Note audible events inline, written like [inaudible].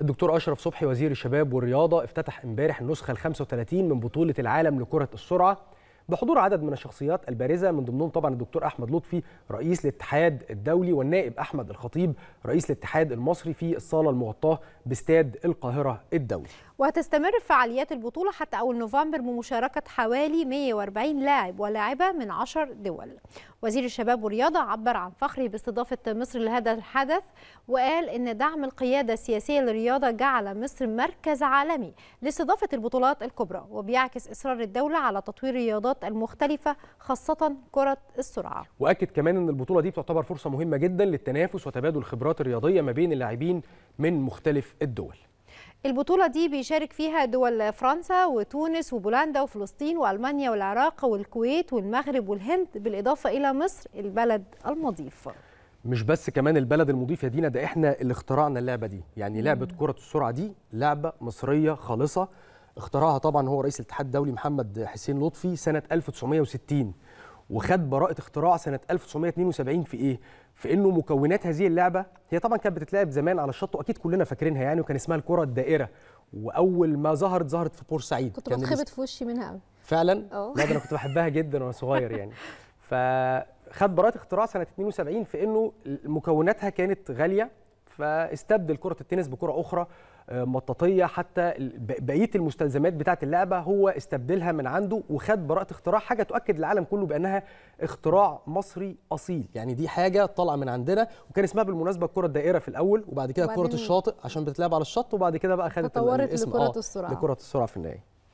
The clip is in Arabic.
الدكتور اشرف صبحي وزير الشباب والرياضه افتتح امبارح النسخه ال 35 من بطوله العالم لكره السرعه بحضور عدد من الشخصيات البارزه من ضمنهم طبعا الدكتور احمد لطفي رئيس الاتحاد الدولي والنائب احمد الخطيب رئيس الاتحاد المصري في الصاله المغطاه باستاد القاهره الدولي. وهتستمر فعاليات البطوله حتى اول نوفمبر بمشاركه حوالي 140 لاعب ولاعبه من 10 دول. وزير الشباب والرياضه عبر عن فخره باستضافه مصر لهذا الحدث وقال ان دعم القياده السياسيه للرياضه جعل مصر مركز عالمي لاستضافه البطولات الكبرى وبيعكس اصرار الدوله على تطوير رياضات الرياضات المختلفة خاصة كرة السرعة وأكد كمان أن البطولة دي بتعتبر فرصة مهمة جدا للتنافس وتبادل الخبرات الرياضية ما بين اللاعبين من مختلف الدول البطولة دي بيشارك فيها دول فرنسا وتونس وبولندا وفلسطين وألمانيا والعراق والكويت والمغرب والهند بالإضافة إلى مصر البلد المضيف مش بس كمان البلد المضيف يا دينا ده احنا اللي اخترعنا اللعبه دي يعني لعبه كره السرعه دي لعبه مصريه خالصه اخترعها طبعا هو رئيس الاتحاد الدولي محمد حسين لطفي سنه 1960 وخد براءه اختراع سنه 1972 في ايه؟ في انه مكونات هذه اللعبه هي طبعا كانت بتتلعب زمان على الشط واكيد كلنا فاكرينها يعني وكان اسمها الكره الدائره واول ما ظهرت ظهرت في بورسعيد كنت بتخبط في وشي منها قوي فعلا؟ اه لا انا كنت بحبها جدا وانا صغير يعني [laughs] فخد براءه اختراع سنه 72 في انه مكوناتها كانت غاليه فاستبدل كره التنس بكره اخرى آه، مطاطيه حتى بقيه المستلزمات بتاعه اللعبه هو استبدلها من عنده وخد براءه اختراع حاجه تؤكد للعالم كله بانها اختراع مصري اصيل يعني دي حاجه طالعه من عندنا وكان اسمها بالمناسبه الكره الدائره في الاول وبعد كده كره الشاطئ عشان بتتلعب على الشط وبعد كده بقى خدت تطورت لكره آه، السرعه لكره السرعه في النهايه